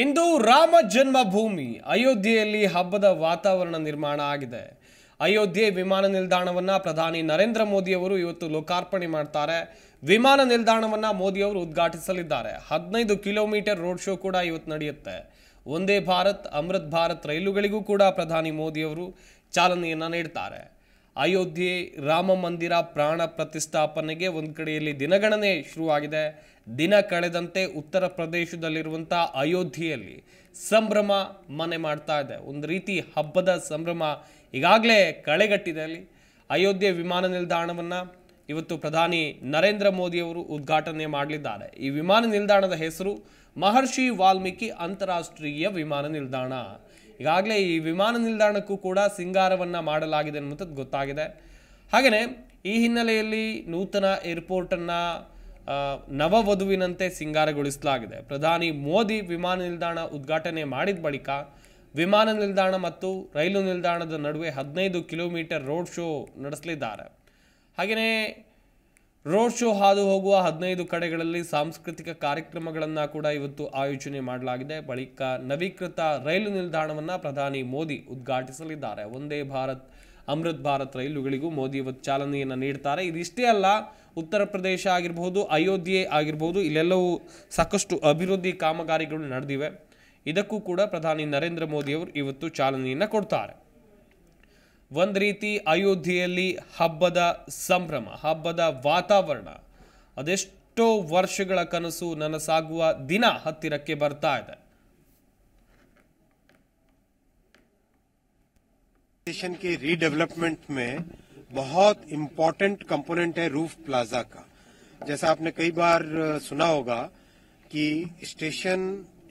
ಇಂದು ರಾಮ ಜನ್ಮಭೂಮಿ ಅಯೋಧ್ಯೆಯಲ್ಲಿ ಹಬ್ಬದ ವಾತಾವರಣ ನಿರ್ಮಾಣ ಆಗಿದೆ ಅಯೋಧ್ಯೆ ವಿಮಾನ ನಿಲ್ದಾಣವನ್ನು ಪ್ರಧಾನಿ ನರೇಂದ್ರ ಮೋದಿಯವರು ಇವತ್ತು ಲೋಕಾರ್ಪಣೆ ಮಾಡ್ತಾರೆ ವಿಮಾನ ನಿಲ್ದಾಣವನ್ನು ಮೋದಿಯವರು ಉದ್ಘಾಟಿಸಲಿದ್ದಾರೆ ಹದಿನೈದು ಕಿಲೋಮೀಟರ್ ರೋಡ್ ಶೋ ಕೂಡ ಇವತ್ತು ನಡೆಯುತ್ತೆ ಒಂದೇ ಭಾರತ್ ಅಮೃತ್ ಭಾರತ್ ರೈಲುಗಳಿಗೂ ಕೂಡ ಪ್ರಧಾನಿ ಮೋದಿಯವರು ಚಾಲನೆಯನ್ನು ನೀಡ್ತಾರೆ ಅಯೋಧ್ಯೆ ರಾಮ ಮಂದಿರ ಪ್ರಾಣ ಪ್ರತಿಷ್ಠಾಪನೆಗೆ ಒಂದು ಕಡೆಯಲ್ಲಿ ದಿನಗಣನೆ ಶುರುವಾಗಿದೆ ದಿನ ಕಳೆದಂತೆ ಉತ್ತರ ಪ್ರದೇಶದಲ್ಲಿರುವಂಥ ಅಯೋಧ್ಯೆಯಲ್ಲಿ ಸಂಭ್ರಮ ಮನೆ ಮಾಡ್ತಾ ಇದೆ ಒಂದು ರೀತಿ ಹಬ್ಬದ ಸಂಭ್ರಮ ಈಗಾಗಲೇ ಕಳೆಗಟ್ಟಿದೆ ಅಲ್ಲಿ ಅಯೋಧ್ಯೆ ವಿಮಾನ ನಿಲ್ದಾಣವನ್ನು ಇವತ್ತು ಪ್ರಧಾನಿ ನರೇಂದ್ರ ಮೋದಿಯವರು ಉದ್ಘಾಟನೆ ಮಾಡಲಿದ್ದಾರೆ ಈ ವಿಮಾನ ನಿಲ್ದಾಣದ ಹೆಸರು ಮಹರ್ಷಿ ವಾಲ್ಮೀಕಿ ಅಂತಾರಾಷ್ಟ್ರೀಯ ವಿಮಾನ ನಿಲ್ದಾಣ ಈಗಾಗಲೇ ಈ ವಿಮಾನ ನಿಲ್ದಾಣಕ್ಕೂ ಕೂಡ ಸಿಂಗಾರವನ್ನು ಮಾಡಲಾಗಿದೆ ಅನ್ನುವಂಥದ್ದು ಗೊತ್ತಾಗಿದೆ ಹಾಗೆಯೇ ಈ ಹಿನ್ನೆಲೆಯಲ್ಲಿ ನೂತನ ಏರ್ಪೋರ್ಟನ್ನು ನವವಧುವಿನಂತೆ ಸಿಂಗಾರಗೊಳಿಸಲಾಗಿದೆ ಪ್ರಧಾನಿ ಮೋದಿ ವಿಮಾನ ನಿಲ್ದಾಣ ಉದ್ಘಾಟನೆ ಮಾಡಿದ ಬಳಿಕ ವಿಮಾನ ನಿಲ್ದಾಣ ಮತ್ತು ರೈಲು ನಿಲ್ದಾಣದ ನಡುವೆ ಹದಿನೈದು ಕಿಲೋಮೀಟರ್ ರೋಡ್ ಶೋ ನಡೆಸಲಿದ್ದಾರೆ ಹಾಗೆಯೇ ರೋಡ್ ಶೋ ಹಾದು ಹೋಗುವ ಹದಿನೈದು ಕಡೆಗಳಲ್ಲಿ ಸಾಂಸ್ಕೃತಿಕ ಕಾರ್ಯಕ್ರಮಗಳನ್ನು ಕೂಡ ಇವತ್ತು ಆಯೋಜನೆ ಮಾಡಲಾಗಿದೆ ಬಳಿಕ ನವೀಕೃತ ರೈಲು ನಿಲ್ದಾಣವನ್ನು ಪ್ರಧಾನಿ ಮೋದಿ ಉದ್ಘಾಟಿಸಲಿದ್ದಾರೆ ಒಂದೇ ಭಾರತ್ ಅಮೃತ್ ಭಾರತ್ ರೈಲುಗಳಿಗೂ ಮೋದಿ ಇವತ್ತು ಚಾಲನೆಯನ್ನು ನೀಡ್ತಾರೆ ಇದಿಷ್ಟೇ ಅಲ್ಲ ಉತ್ತರ ಪ್ರದೇಶ ಆಗಿರಬಹುದು ಅಯೋಧ್ಯೆ ಆಗಿರ್ಬೋದು ಇಲ್ಲೆಲ್ಲವೂ ಸಾಕಷ್ಟು ಅಭಿವೃದ್ಧಿ ಕಾಮಗಾರಿಗಳು ನಡೆದಿವೆ ಇದಕ್ಕೂ ಕೂಡ ಪ್ರಧಾನಿ ನರೇಂದ್ರ ಮೋದಿಯವರು ಇವತ್ತು ಚಾಲನೆಯನ್ನು ಕೊಡ್ತಾರೆ ವಂದ ರೀತಿ ಅಯೋಧ್ಯೆಯಲ್ಲಿ ಹಬ್ಬದ ಸಂಭ್ರಮ ಹಬ್ಬದ ವಾತಾವರಣ ಅದೆಷ್ಟೋ ವರ್ಷಗಳ ಕಣಸು ನನಸಾಗುವ ದಿನ ಹತ್ತಿರಕ್ಕೆ ಬರ್ತಾ ಇದೆ ಸ್ಟೇಷನ್ ಕೆ ರೀ ಡೆವೆಲಪ್ಮೆಂಟ್ ಮೇ بہت امپورٹنٹ কম্পোনنٹ હે ರೂಫ್ پلاઝા ಕಾ جیسا آپ نے کئی بار سنا ہوگا کہ اسٹیشن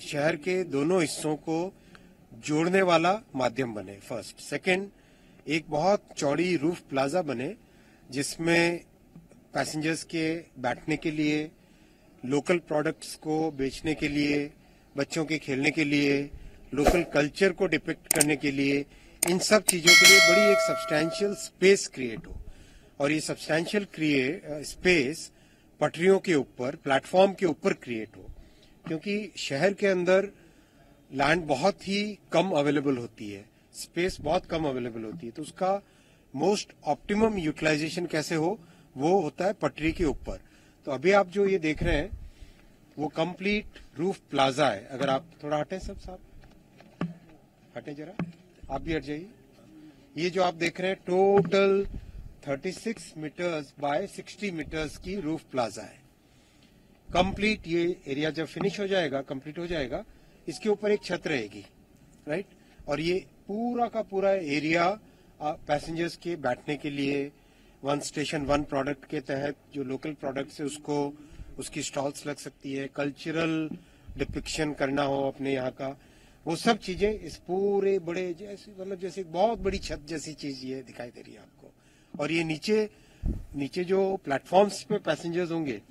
شہر کے دونوں حصوں کو જોડنے والا মাধ্যম બને ફર્સ્ટ સેકન્ડ एक बहुत चौड़ी रूफ प्लाजा बने जिसमें पैसेंजर्स के बैठने के लिए लोकल प्रोडक्ट्स को बेचने के लिए बच्चों के खेलने के लिए लोकल कल्चर को डिपेक्ट करने के लिए इन सब चीज़ों के लिए बड़ी एक सब्सटैंशियल स्पेस क्रिएट हो और ये सब्सटैंशियल क्रिएट स्पेस पटरियों के ऊपर प्लेटफॉर्म के ऊपर क्रिएट हो क्योंकि शहर के अंदर लैंड बहुत ही कम अवेलेबल होती है स्पेस बहुत कम अवेलेबल होती है तो उसका मोस्ट ऑप्टिमम यूटिलाइजेशन कैसे हो वो होता है पटरी के ऊपर तो अभी आप जो ये देख रहे हैं वो कंप्लीट रूफ प्लाजा है अगर आप थोड़ा हटें सब साहब हटें जरा आप भी हट जाइए ये जो आप देख रहे हैं टोटल 36 मीटर्स बाय 60 मीटर्स की रूफ प्लाजा है कंप्लीट ये एरिया जब फिनिश हो जाएगा कंप्लीट हो जाएगा इसके ऊपर एक छत रहेगी राइट और ये पूरा का पूरा एरिया पैसेंजर्स के बैठने के लिए वन स्टेशन वन प्रोडक्ट के तहत जो लोकल प्रोडक्ट है उसको उसकी स्टॉल्स लग सकती है कल्चरल डिपिक्शन करना हो अपने यहाँ का वो सब चीजें इस पूरे बड़े जैसे मतलब जैसे बहुत बड़ी छत जैसी चीज ये दिखाई दे रही है आपको और ये नीचे नीचे जो प्लेटफॉर्म्स पे पैसेंजर्स होंगे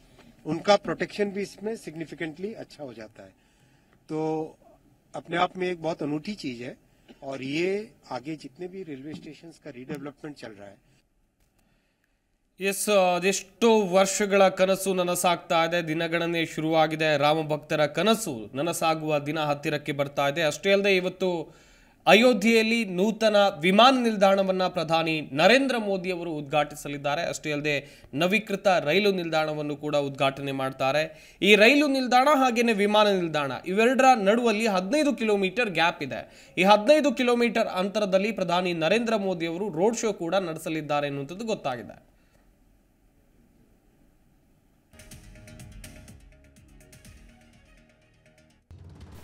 उनका प्रोटेक्शन भी इसमें सिग्निफिकेंटली अच्छा हो जाता है तो अपने आप में एक बहुत अनूठी चीज है और ये आगे जितने भी रेलवे स्टेशन का रीडेवलपमेंट चल रहा है ಎಸ್ uh, ಅದೆಷ್ಟೋ ವರ್ಷಗಳ ಕನಸು ನನಸಾಗ್ತಾ ಇದೆ ದಿನಗಣನೆ ಶುರುವಾಗಿದೆ ರಾಮ ಭಕ್ತರ ಕನಸು ನನಸಾಗುವ ದಿನ ಹತ್ತಿರಕ್ಕೆ ಬರ್ತಾ ಇದೆ ಅಷ್ಟೇ ಅಲ್ಲದೆ ಇವತ್ತು ಅಯೋಧ್ಯೆಯಲ್ಲಿ ನೂತನ ವಿಮಾನ ನಿಲ್ದಾಣವನ್ನು ಪ್ರಧಾನಿ ನರೇಂದ್ರ ಮೋದಿ ಅವರು ಉದ್ಘಾಟಿಸಲಿದ್ದಾರೆ ಅಷ್ಟೇ ಅಲ್ಲದೆ ನವೀಕೃತ ರೈಲು ನಿಲ್ದಾಣವನ್ನು ಕೂಡ ಉದ್ಘಾಟನೆ ಮಾಡ್ತಾರೆ ಈ ರೈಲು ನಿಲ್ದಾಣ ಹಾಗೆಯೇ ವಿಮಾನ ನಿಲ್ದಾಣ ಇವೆರಡರ ನಡುವಲ್ಲಿ ಹದಿನೈದು ಕಿಲೋಮೀಟರ್ ಗ್ಯಾಪ್ ಇದೆ ಈ ಹದಿನೈದು ಕಿಲೋಮೀಟರ್ ಅಂತರದಲ್ಲಿ ಪ್ರಧಾನಿ ನರೇಂದ್ರ ಮೋದಿ ಅವರು ರೋಡ್ ಶೋ ಕೂಡ ನಡೆಸಲಿದ್ದಾರೆ ಎನ್ನುವಂಥದ್ದು ಗೊತ್ತಾಗಿದೆ